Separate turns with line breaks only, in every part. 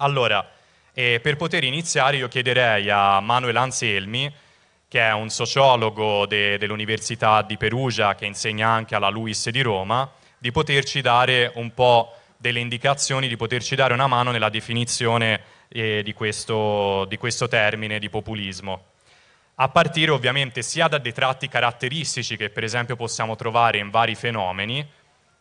Allora, eh, per poter iniziare io chiederei a Manuel Anselmi, che è un sociologo de- dell'Università di Perugia, che insegna anche alla LUIS di Roma, di poterci dare un po' delle indicazioni, di poterci dare una mano nella definizione eh, di, questo, di questo termine di populismo. A partire ovviamente sia da dei tratti caratteristici che per esempio possiamo trovare in vari fenomeni,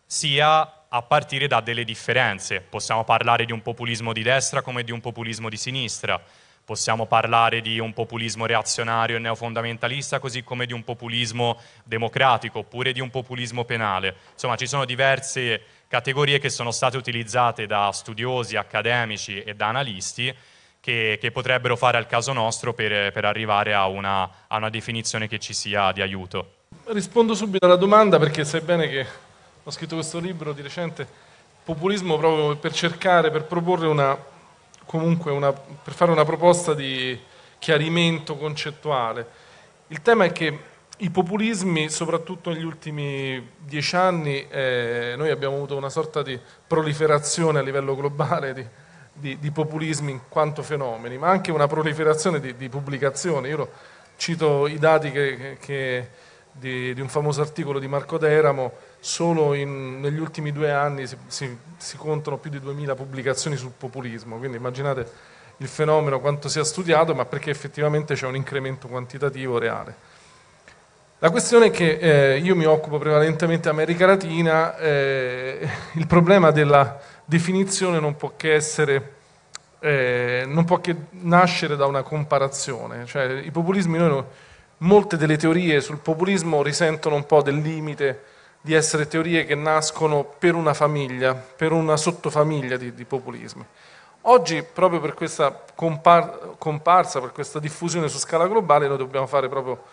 sia a partire da delle differenze. Possiamo parlare di un populismo di destra come di un populismo di sinistra, possiamo parlare di un populismo reazionario e neofondamentalista così come di un populismo democratico oppure di un populismo penale. Insomma, ci sono diverse categorie che sono state utilizzate da studiosi, accademici e da analisti che, che potrebbero fare al caso nostro per, per arrivare a una, a una definizione che ci sia di aiuto. Rispondo subito alla domanda perché sai bene che ho scritto questo libro di recente, Populismo, proprio per cercare, per proporre una, comunque una, per fare una proposta di chiarimento concettuale. Il tema è che i populismi, soprattutto negli ultimi dieci anni, eh, noi abbiamo avuto una sorta di proliferazione a livello globale di, di, di populismi in quanto fenomeni, ma anche una proliferazione di, di pubblicazioni. Io cito i dati che, che di, di, un famoso articolo di Marco Deramo, solo in, negli ultimi due anni si, si, si, contano più di 2000 pubblicazioni sul populismo, quindi immaginate il fenomeno quanto sia studiato, ma perché effettivamente c'è un incremento quantitativo reale. La questione è che eh, io mi occupo prevalentemente America Latina, eh, il problema della definizione non può che essere eh, non può che nascere da una comparazione, cioè i populismi noi non, molte delle teorie sul populismo risentono un po' del limite di essere teorie che nascono per una famiglia, per una sottofamiglia di, di populismi. Oggi, proprio per questa comparsa, per questa diffusione su scala globale, noi dobbiamo fare proprio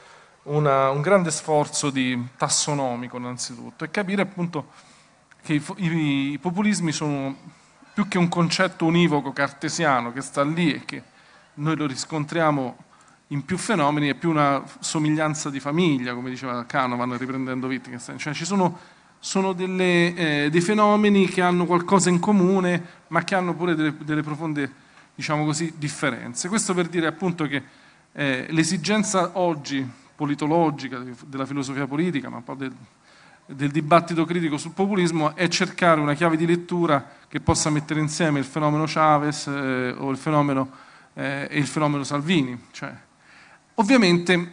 una, un grande sforzo di tassonomico innanzitutto e capire appunto che i, i, i populismi sono più che un concetto univoco cartesiano che sta lì e che noi lo riscontriamo in più fenomeni è più una somiglianza di famiglia, come diceva Canovan riprendendo Wittgenstein, cioè ci sono, sono delle, eh, dei fenomeni che hanno qualcosa in comune ma che hanno pure delle, delle profonde diciamo così, differenze. Questo per dire appunto che eh, l'esigenza oggi politologica della filosofia politica, ma poi del, del dibattito critico sul populismo è cercare una chiave di lettura che possa mettere insieme il fenomeno Chavez eh, o il fenomeno, eh, e il fenomeno Salvini, cioè Ovviamente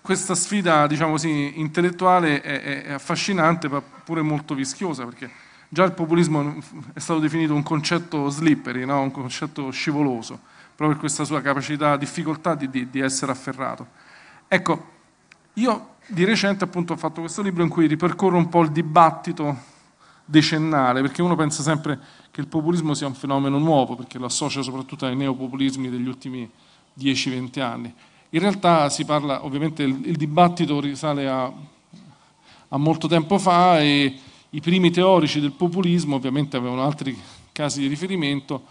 questa sfida diciamo così, intellettuale è, è affascinante ma pure molto vischiosa perché già il populismo è stato definito un concetto slippery, no? un concetto scivoloso, proprio per questa sua capacità, difficoltà di, di, di essere afferrato. Ecco, io di recente appunto ho fatto questo libro in cui ripercorro un po' il dibattito decennale, perché uno pensa sempre che il populismo sia un fenomeno nuovo, perché lo associa soprattutto ai neopopulismi degli ultimi 10-20 anni. In realtà si parla, ovviamente il, il dibattito risale a, a molto tempo fa e i primi teorici del populismo, ovviamente avevano altri casi di riferimento,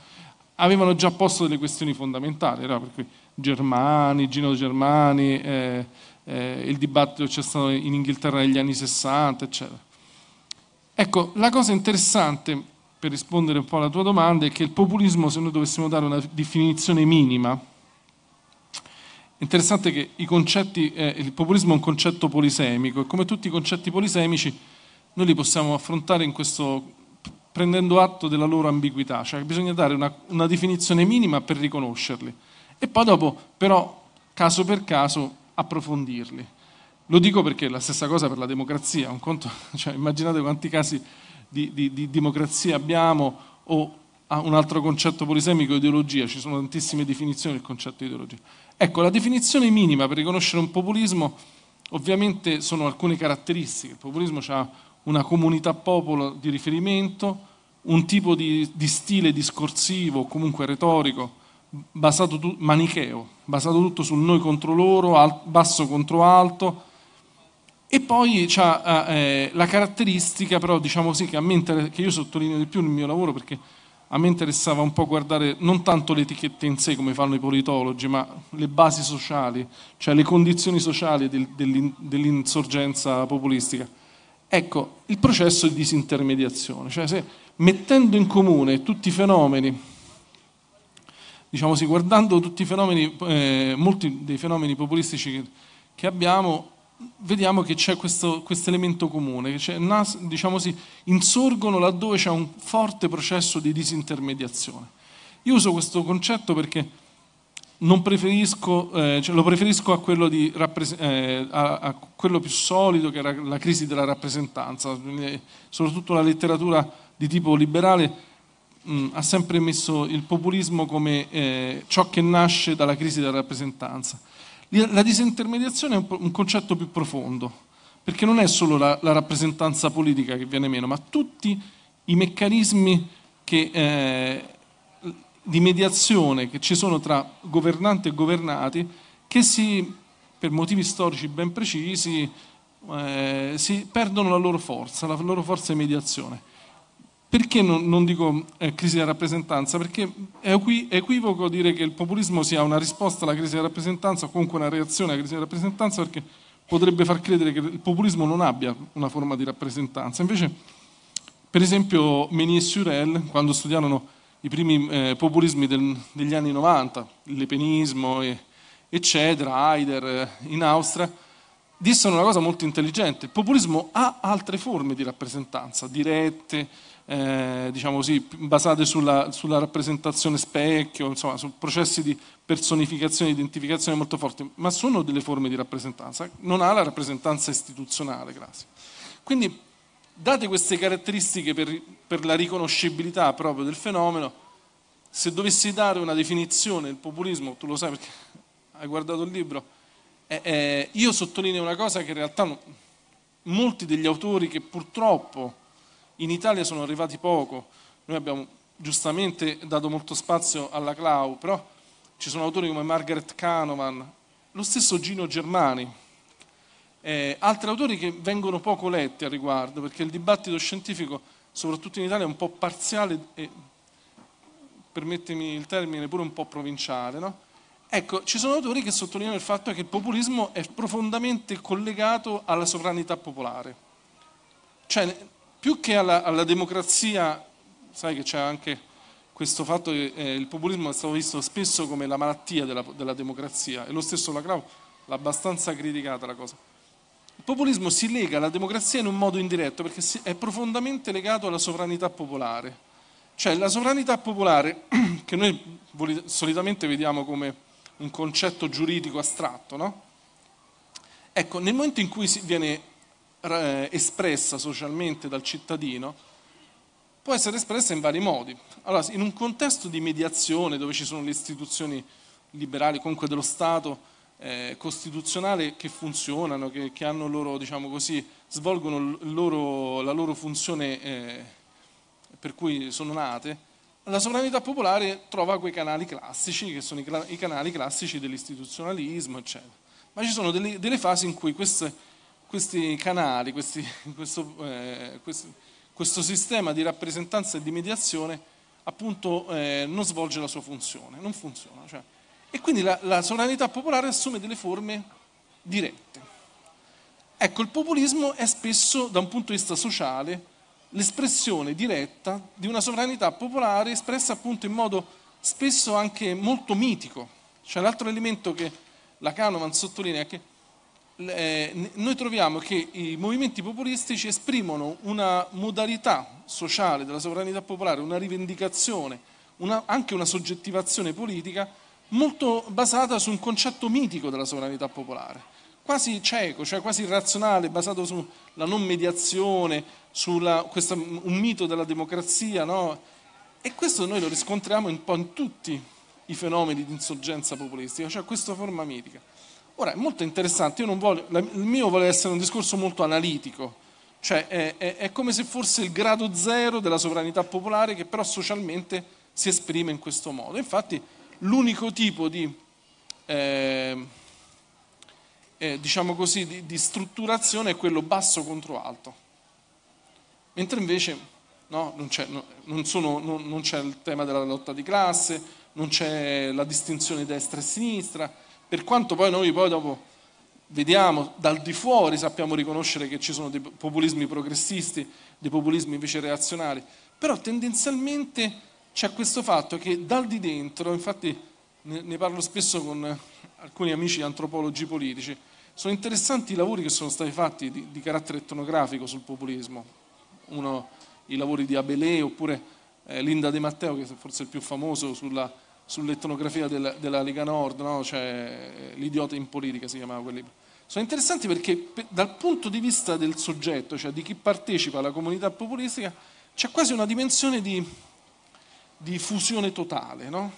avevano già posto delle questioni fondamentali, era per cui Germani, Gino Germani, eh, eh, il dibattito c'è stato in Inghilterra negli anni 60, eccetera. Ecco, la cosa interessante, per rispondere un po' alla tua domanda, è che il populismo, se noi dovessimo dare una definizione minima, interessante che concetti, eh, il populismo è un concetto polisemico e come tutti i concetti polisemici noi li possiamo affrontare questo, prendendo atto della loro ambiguità, cioè bisogna dare una, una definizione minima per riconoscerli e poi dopo però caso per caso approfondirli. Lo dico perché è la stessa cosa per la democrazia, conto, cioè, immaginate quanti casi di, di, di democrazia abbiamo o a ah, un altro concetto polisemico, ideologia, ci sono tantissime definizioni del concetto di ideologia. Ecco, la definizione minima per riconoscere un populismo ovviamente sono alcune caratteristiche. Il populismo ha una comunità popolo di riferimento, un tipo di, di stile discorsivo, o comunque retorico, basato tu, manicheo, basato tutto sul noi contro loro, al, basso contro alto. E poi c'è eh, eh, la caratteristica, però diciamo sì, che, a me, che io sottolineo di più nel mio lavoro perché a me interessava un po' guardare non tanto le etichette in sé come fanno i politologi, ma le basi sociali, cioè le condizioni sociali dell'insorgenza populistica. Ecco, il processo di disintermediazione, cioè se mettendo in comune tutti i fenomeni, diciamo sì, guardando tutti i fenomeni, eh, molti dei fenomeni populistici che abbiamo, vediamo che c'è questo elemento comune, che nas, diciamo sì, insorgono laddove c'è un forte processo di disintermediazione. Io uso questo concetto perché preferisco, eh, cioè lo preferisco a quello, di, eh, a, a quello, più solido che era la crisi della rappresentanza, eh, soprattutto la letteratura di tipo liberale mh, mm, ha sempre messo il populismo come eh, ciò che nasce dalla crisi della rappresentanza la disintermediazione è un concetto più profondo, perché non è solo la, la rappresentanza politica che viene meno, ma tutti i meccanismi che, eh, di mediazione che ci sono tra governanti e governati che si, per motivi storici ben precisi eh, si perdono la loro forza, la loro forza di mediazione. Perché non, non dico eh, crisi della rappresentanza? Perché è equivoco dire che il populismo sia una risposta alla crisi della rappresentanza o comunque una reazione alla crisi della rappresentanza perché potrebbe far credere che il populismo non abbia una forma di rappresentanza. Invece, per esempio, Meni e Surel, quando studiarono i primi eh, populismi del, degli anni 90, il lepenismo, e, eccetera, Haider eh, in Austria, dissero una cosa molto intelligente. Il populismo ha altre forme di rappresentanza, dirette, eh, diciamo così, basate sulla, sulla, rappresentazione specchio, insomma, su processi di personificazione e identificazione molto forti, ma sono delle forme di rappresentanza, non ha la rappresentanza istituzionale, grazie. Quindi, date queste caratteristiche per, per la riconoscibilità proprio del fenomeno, se dovessi dare una definizione del populismo, tu lo sai perché hai guardato il libro, eh, eh, io sottolineo una cosa che in realtà molti degli autori che purtroppo in Italia sono arrivati poco, noi abbiamo giustamente dato molto spazio alla Clau, però ci sono autori come Margaret Canovan, lo stesso Gino Germani, eh, altri autori che vengono poco letti al riguardo, perché il dibattito scientifico, soprattutto in Italia, è un po' parziale e, permettimi il termine, pure un po' provinciale, no? Ecco, ci sono autori che sottolineano il fatto che il populismo è profondamente collegato alla sovranità popolare. Cioè, più che alla, alla democrazia, sai che c'è anche questo fatto che eh, il populismo è stato visto spesso come la malattia della, della democrazia e lo stesso Lacrau l'ha abbastanza criticata la cosa. Il populismo si lega alla democrazia in un modo indiretto perché è profondamente legato alla sovranità popolare. Cioè la sovranità popolare, che noi solitamente vediamo come un concetto giuridico astratto, no? Ecco, nel momento in cui viene eh, espressa socialmente dal cittadino può essere espressa in vari modi. Allora, in un contesto di mediazione dove ci sono le istituzioni liberali, comunque dello Stato eh, costituzionale che funzionano, che, che hanno loro, diciamo così, svolgono loro, la loro funzione eh, per cui sono nate, la sovranità popolare trova quei canali classici, che sono i, i canali classici dell'istituzionalismo, eccetera. Ma ci sono delle, delle fasi in cui queste questi canali, questi, questo, eh, questo, questo, sistema di rappresentanza e di mediazione appunto eh, non svolge la sua funzione, non funziona. Cioè. E quindi la, la sovranità popolare assume delle forme dirette. Ecco, il populismo è spesso, da un punto di vista sociale, l'espressione diretta di una sovranità popolare espressa appunto in modo spesso anche molto mitico. Cioè l'altro elemento che la Canovan sottolinea è che eh, noi troviamo che i movimenti populistici esprimono una modalità sociale della sovranità popolare, una rivendicazione, una, anche una soggettivazione politica molto basata su un concetto mitico della sovranità popolare, quasi cieco, cioè quasi irrazionale, basato sulla non mediazione, su un mito della democrazia. No? E questo noi lo riscontriamo un po' in tutti i fenomeni di insorgenza populistica, cioè questa forma mitica. Ora è molto interessante, voglio, il mio vuole essere un discorso molto analitico, cioè è, è, è, come se fosse il grado zero della sovranità popolare che però socialmente si esprime in questo modo. Infatti l'unico tipo di, eh, eh, diciamo così, di, di, strutturazione è quello basso contro alto, mentre invece no, non, c'è, no, non, sono, non, non c'è il tema della lotta di classe, non c'è la distinzione destra e sinistra per quanto poi noi poi dopo vediamo dal di fuori, sappiamo riconoscere che ci sono dei populismi progressisti, dei populismi invece reazionari, però tendenzialmente c'è questo fatto che dal di dentro, infatti ne parlo spesso con alcuni amici antropologi politici, sono interessanti i lavori che sono stati fatti di, di carattere etnografico sul populismo, Uno, i lavori di Abelè oppure eh, Linda De Matteo che è forse il più famoso sulla sull'etnografia della, della, Lega Nord, no? cioè, l'idiota in politica si chiamava quel libro. Sono interessanti perché per, dal punto di vista del soggetto, cioè di chi partecipa alla comunità populistica, c'è quasi una dimensione di, di fusione totale, no?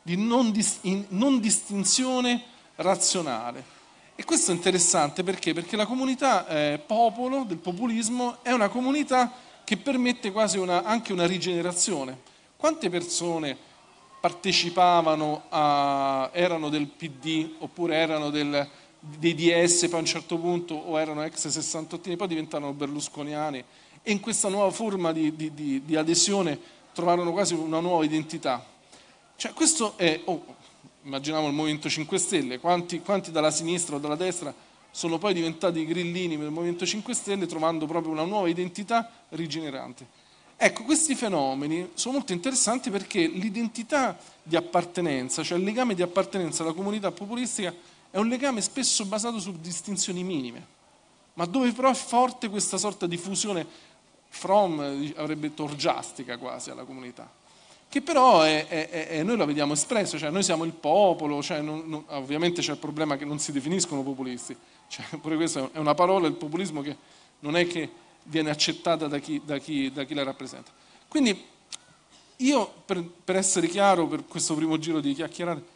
di non, dis, in, non distinzione razionale. E questo è interessante perché? Perché la comunità eh, popolo del populismo è una comunità che permette quasi una, anche una rigenerazione. Quante persone partecipavano, a, erano del PD oppure erano del, dei DS poi a un certo punto o erano ex 68 poi diventarono berlusconiani e in questa nuova forma di, di, di, di adesione trovarono quasi una nuova identità. Cioè questo è, oh, immaginiamo il Movimento 5 Stelle, quanti, quanti dalla sinistra o dalla destra sono poi diventati grillini per Movimento 5 Stelle trovando proprio una nuova identità rigenerante. Ecco, questi fenomeni sono molto interessanti perché l'identità di appartenenza, cioè il legame di appartenenza alla comunità populistica, è un legame spesso basato su distinzioni minime, ma dove però è forte questa sorta di fusione from, avrebbe detto orgiastica quasi alla comunità, che però è, è, è, noi la vediamo espresso, cioè noi siamo il popolo, cioè non, non, ovviamente c'è il problema che non si definiscono populisti, cioè pure questa è una parola, il populismo che non è che viene accettata da chi, da chi, da chi la rappresenta. Quindi io, per, per, essere chiaro, per questo primo giro di chiacchierate,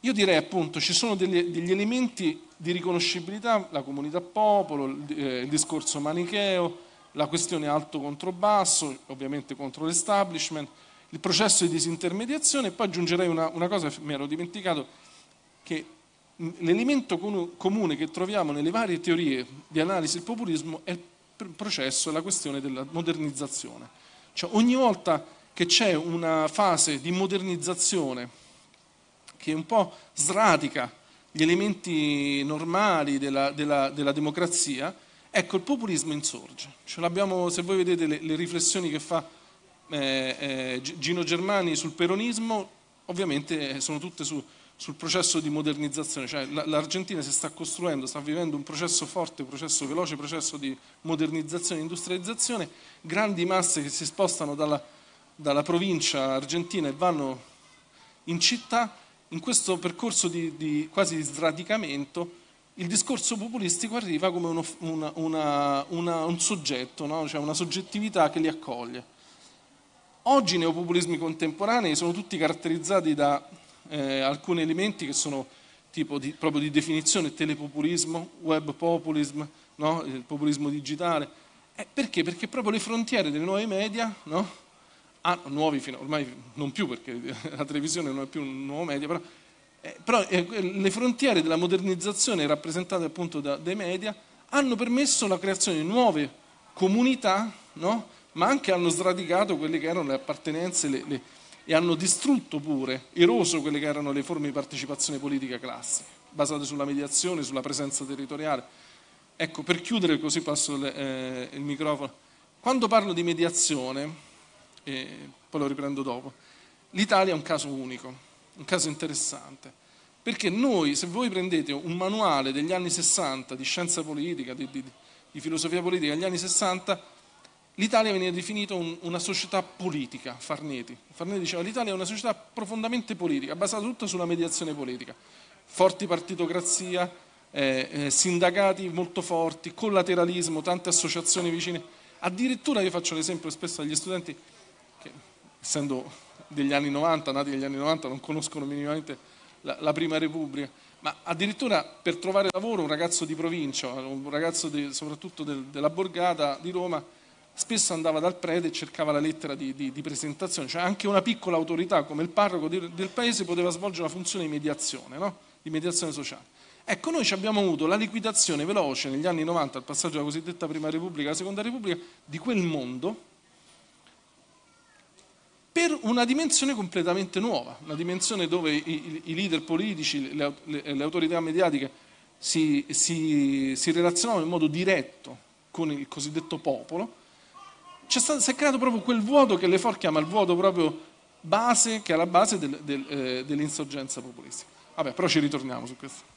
io direi appunto ci sono degli, degli elementi di riconoscibilità, la comunità popolo, il, eh, il discorso manicheo, la questione alto contro basso, ovviamente contro l'establishment, il processo di disintermediazione e poi aggiungerei una, una cosa che mi ero dimenticato, che l'elemento comune che troviamo nelle varie teorie di analisi del populismo è il processo è la questione della modernizzazione. Cioè ogni volta che c'è una fase di modernizzazione che un po' sradica gli elementi normali della, della, della democrazia, ecco il populismo insorge. Cioè se voi vedete le, le riflessioni che fa eh, eh, Gino Germani sul peronismo, ovviamente sono tutte su, sul processo di modernizzazione, cioè l'Argentina si sta costruendo, sta vivendo un processo forte, un processo veloce, un processo di modernizzazione e industrializzazione, grandi masse che si spostano dalla, dalla provincia argentina e vanno in città, in questo percorso di, di quasi di sradicamento il discorso populistico arriva come uno, una, una, una, un soggetto, no? cioè una soggettività che li accoglie. Oggi i neopopulismi contemporanei sono tutti caratterizzati da eh, alcuni elementi che sono tipo di, proprio di definizione, telepopulismo, web populism, no? il populismo digitale. Eh, perché? Perché proprio le frontiere delle nuove media, no? ah, nuovi fino, ormai non più perché la televisione non è più un nuovo media, però, eh, però eh, le frontiere della modernizzazione rappresentate appunto da, dai media hanno permesso la creazione di nuove comunità, no? ma anche hanno sradicato quelle che erano le appartenenze, le, le e hanno distrutto pure, eroso quelle che erano le forme di partecipazione politica classiche, basate sulla mediazione, sulla presenza territoriale. Ecco, per chiudere così passo il, eh, il microfono, quando parlo di mediazione, eh, poi lo riprendo dopo, l'Italia è un caso unico, un caso interessante. Perché noi, se voi prendete un manuale degli anni 60 di scienza politica, di, di, di filosofia politica degli anni 60, l'Italia veniva definita un, una società politica, Farneti. Farneti diceva l'Italia è una società profondamente politica, basata tutta sulla mediazione politica. Forti partitocrazia, eh, eh, sindacati molto forti, collateralismo, tante associazioni vicine. Addirittura io faccio l'esempio spesso agli studenti che, essendo degli anni 90, nati negli anni 90, non conoscono minimamente la, la Prima Repubblica, ma addirittura per trovare lavoro un ragazzo di provincia, un ragazzo di, soprattutto del, della borgata di Roma, spesso andava dal prete e cercava la lettera di, di, di presentazione, cioè anche una piccola autorità come il parroco del, del paese poteva svolgere una funzione di mediazione, no? di mediazione sociale. Ecco, noi abbiamo avuto la liquidazione veloce negli anni 90, al passaggio della cosiddetta Prima Repubblica alla Seconda Repubblica, di quel mondo per una dimensione completamente nuova, una dimensione dove i, i leader politici, le, le, le, autorità mediatiche si, si, si relazionavano in modo diretto con il cosiddetto popolo, stato, si è creato proprio quel vuoto che Lefort chiama il vuoto proprio base, che è la base del, del, eh, dell'insorgenza populistica. Vabbè, però ci ritorniamo su questo.